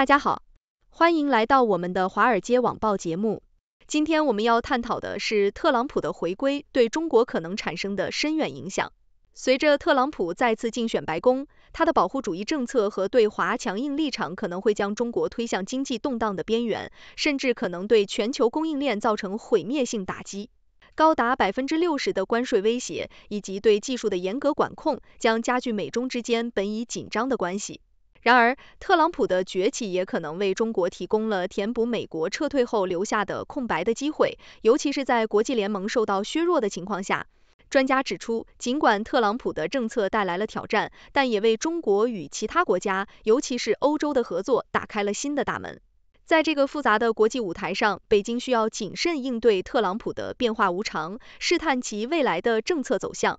大家好，欢迎来到我们的华尔街网报节目。今天我们要探讨的是特朗普的回归对中国可能产生的深远影响。随着特朗普再次竞选白宫，他的保护主义政策和对华强硬立场可能会将中国推向经济动荡的边缘，甚至可能对全球供应链造成毁灭性打击。高达百分之六十的关税威胁以及对技术的严格管控，将加剧美中之间本已紧张的关系。然而，特朗普的崛起也可能为中国提供了填补美国撤退后留下的空白的机会，尤其是在国际联盟受到削弱的情况下。专家指出，尽管特朗普的政策带来了挑战，但也为中国与其他国家，尤其是欧洲的合作打开了新的大门。在这个复杂的国际舞台上，北京需要谨慎应对特朗普的变化无常，试探其未来的政策走向。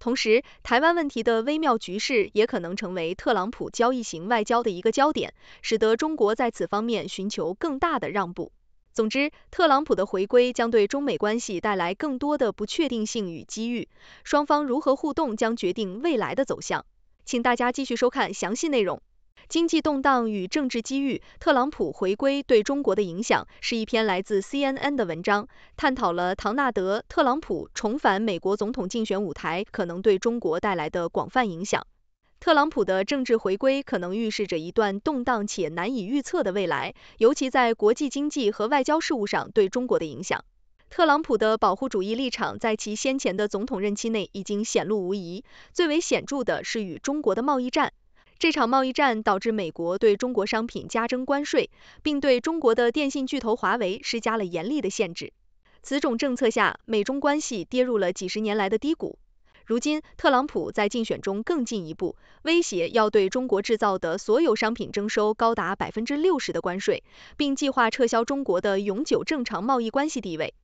同时，台湾问题的微妙局势也可能成为特朗普交易型外交的一个焦点，使得中国在此方面寻求更大的让步。总之，特朗普的回归将对中美关系带来更多的不确定性与机遇，双方如何互动将决定未来的走向。请大家继续收看详细内容。经济动荡与政治机遇，特朗普回归对中国的影响，是一篇来自 CNN 的文章，探讨了唐纳德·特朗普重返美国总统竞选舞台可能对中国带来的广泛影响。特朗普的政治回归可能预示着一段动荡且难以预测的未来，尤其在国际经济和外交事务上对中国的影响。特朗普的保护主义立场在其先前的总统任期内已经显露无遗，最为显著的是与中国的贸易战。这场贸易战导致美国对中国商品加征关税，并对中国的电信巨头华为施加了严厉的限制。此种政策下，美中关系跌入了几十年来的低谷。如今，特朗普在竞选中更进一步，威胁要对中国制造的所有商品征收高达百分之六十的关税，并计划撤销中国的永久正常贸易关系地位。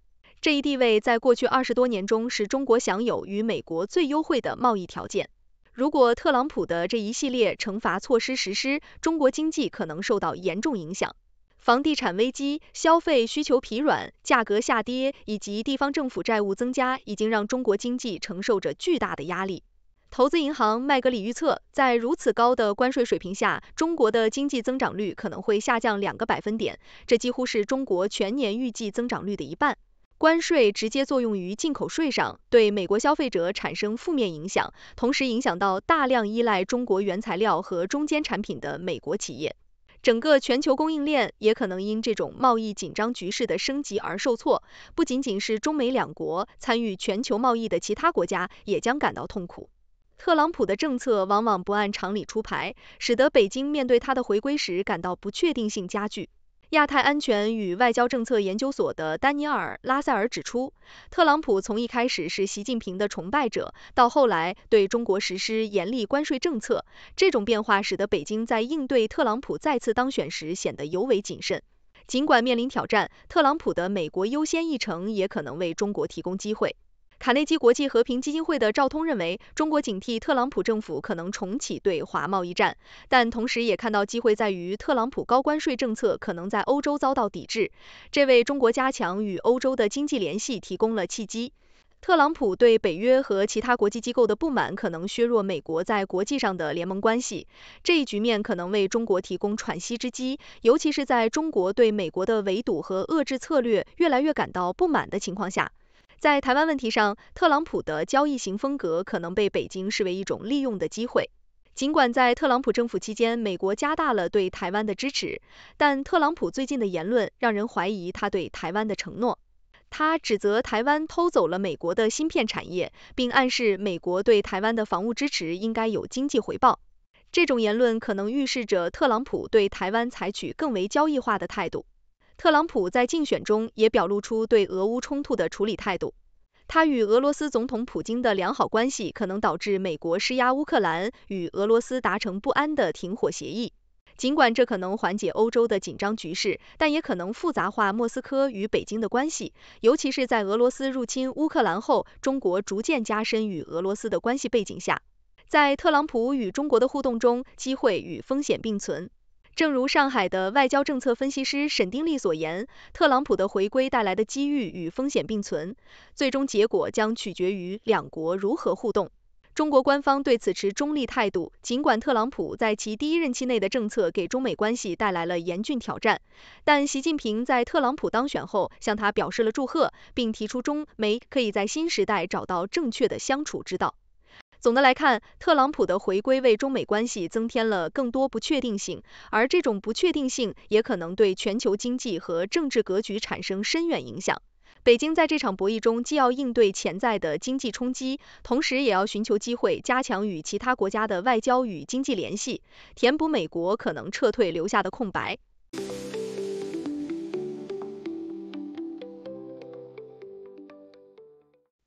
这一地位在过去二十多年中是中国享有与美国最优惠的贸易条件。如果特朗普的这一系列惩罚措施实施，中国经济可能受到严重影响。房地产危机、消费需求疲软、价格下跌以及地方政府债务增加，已经让中国经济承受着巨大的压力。投资银行麦格里预测，在如此高的关税水平下，中国的经济增长率可能会下降两个百分点，这几乎是中国全年预计增长率的一半。关税直接作用于进口税上，对美国消费者产生负面影响，同时影响到大量依赖中国原材料和中间产品的美国企业。整个全球供应链也可能因这种贸易紧张局势的升级而受挫。不仅仅是中美两国参与全球贸易的其他国家也将感到痛苦。特朗普的政策往往不按常理出牌，使得北京面对他的回归时感到不确定性加剧。亚太安全与外交政策研究所的丹尼尔·拉塞尔指出，特朗普从一开始是习近平的崇拜者，到后来对中国实施严厉关税政策，这种变化使得北京在应对特朗普再次当选时显得尤为谨慎。尽管面临挑战，特朗普的“美国优先”议程也可能为中国提供机会。卡内基国际和平基金会的赵通认为，中国警惕特朗普政府可能重启对华贸易战，但同时也看到机会在于特朗普高关税政策可能在欧洲遭到抵制，这为中国加强与欧洲的经济联系提供了契机。特朗普对北约和其他国际机构的不满可能削弱美国在国际上的联盟关系，这一局面可能为中国提供喘息之机，尤其是在中国对美国的围堵和遏制策略越来越感到不满的情况下。在台湾问题上，特朗普的交易型风格可能被北京视为一种利用的机会。尽管在特朗普政府期间，美国加大了对台湾的支持，但特朗普最近的言论让人怀疑他对台湾的承诺。他指责台湾偷走了美国的芯片产业，并暗示美国对台湾的防务支持应该有经济回报。这种言论可能预示着特朗普对台湾采取更为交易化的态度。特朗普在竞选中也表露出对俄乌冲突的处理态度。他与俄罗斯总统普京的良好关系可能导致美国施压乌克兰与俄罗斯达成不安的停火协议，尽管这可能缓解欧洲的紧张局势，但也可能复杂化莫斯科与北京的关系，尤其是在俄罗斯入侵乌克兰后，中国逐渐加深与俄罗斯的关系背景下，在特朗普与中国的互动中，机会与风险并存。正如上海的外交政策分析师沈丁立所言，特朗普的回归带来的机遇与风险并存，最终结果将取决于两国如何互动。中国官方对此持中立态度，尽管特朗普在其第一任期内的政策给中美关系带来了严峻挑战，但习近平在特朗普当选后向他表示了祝贺，并提出中美可以在新时代找到正确的相处之道。总的来看，特朗普的回归为中美关系增添了更多不确定性，而这种不确定性也可能对全球经济和政治格局产生深远影响。北京在这场博弈中，既要应对潜在的经济冲击，同时也要寻求机会，加强与其他国家的外交与经济联系，填补美国可能撤退留下的空白。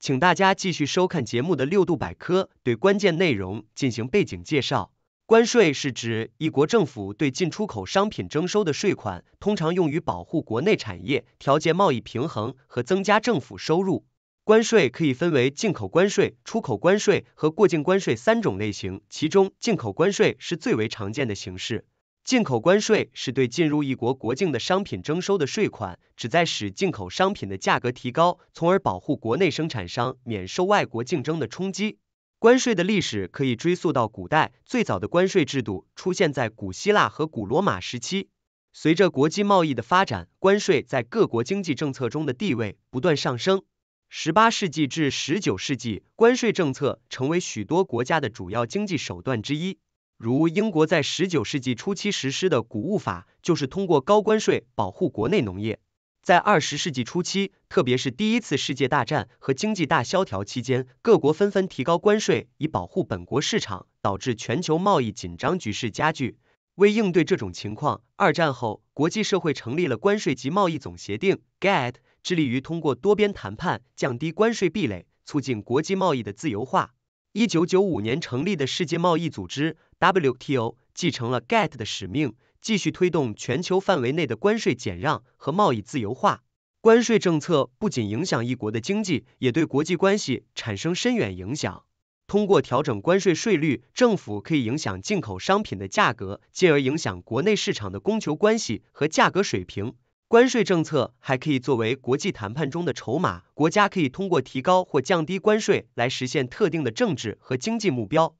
请大家继续收看节目的六度百科，对关键内容进行背景介绍。关税是指一国政府对进出口商品征收的税款，通常用于保护国内产业、调节贸易平衡和增加政府收入。关税可以分为进口关税、出口关税和过境关税三种类型，其中进口关税是最为常见的形式。进口关税是对进入一国国境的商品征收的税款，旨在使进口商品的价格提高，从而保护国内生产商免受外国竞争的冲击。关税的历史可以追溯到古代，最早的关税制度出现在古希腊和古罗马时期。随着国际贸易的发展，关税在各国经济政策中的地位不断上升。18世纪至19世纪，关税政策成为许多国家的主要经济手段之一。如英国在十九世纪初期实施的谷物法，就是通过高关税保护国内农业。在二十世纪初期，特别是第一次世界大战和经济大萧条期间，各国纷纷提高关税以保护本国市场，导致全球贸易紧张局势加剧。为应对这种情况，二战后国际社会成立了关税及贸易总协定 （GATT），致力于通过多边谈判降低关税壁垒，促进国际贸易的自由化。一九九五年成立的世界贸易组织。WTO 继承了 GATT 的使命，继续推动全球范围内的关税减让和贸易自由化。关税政策不仅影响一国的经济，也对国际关系产生深远影响。通过调整关税税率，政府可以影响进口商品的价格，进而影响国内市场的供求关系和价格水平。关税政策还可以作为国际谈判中的筹码，国家可以通过提高或降低关税来实现特定的政治和经济目标。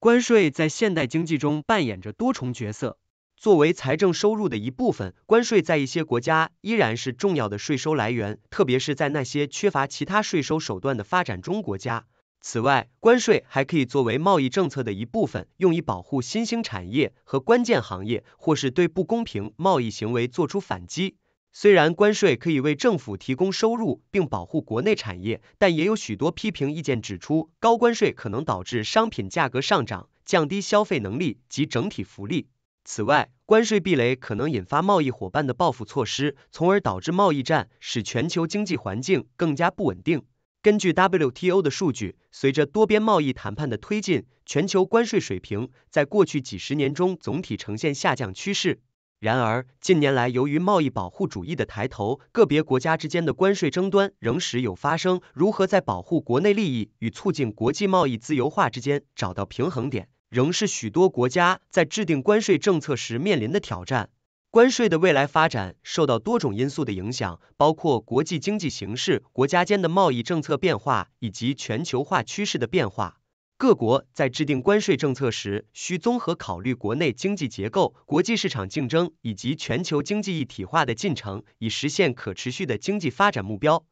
关税在现代经济中扮演着多重角色。作为财政收入的一部分，关税在一些国家依然是重要的税收来源，特别是在那些缺乏其他税收手段的发展中国家。此外，关税还可以作为贸易政策的一部分，用以保护新兴产业和关键行业，或是对不公平贸易行为作出反击。虽然关税可以为政府提供收入并保护国内产业，但也有许多批评意见指出，高关税可能导致商品价格上涨，降低消费能力及整体福利。此外，关税壁垒可能引发贸易伙伴的报复措施，从而导致贸易战，使全球经济环境更加不稳定。根据 WTO 的数据，随着多边贸易谈判的推进，全球关税水平在过去几十年中总体呈现下降趋势。然而，近年来由于贸易保护主义的抬头，个别国家之间的关税争端仍时有发生。如何在保护国内利益与促进国际贸易自由化之间找到平衡点，仍是许多国家在制定关税政策时面临的挑战。关税的未来发展受到多种因素的影响，包括国际经济形势、国家间的贸易政策变化以及全球化趋势的变化。各国在制定关税政策时，需综合考虑国内经济结构、国际市场竞争以及全球经济一体化的进程，以实现可持续的经济发展目标。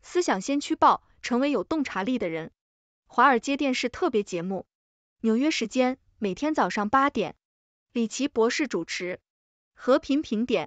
思想先驱报，成为有洞察力的人。华尔街电视特别节目，纽约时间每天早上八点，李奇博士主持《和平评点》。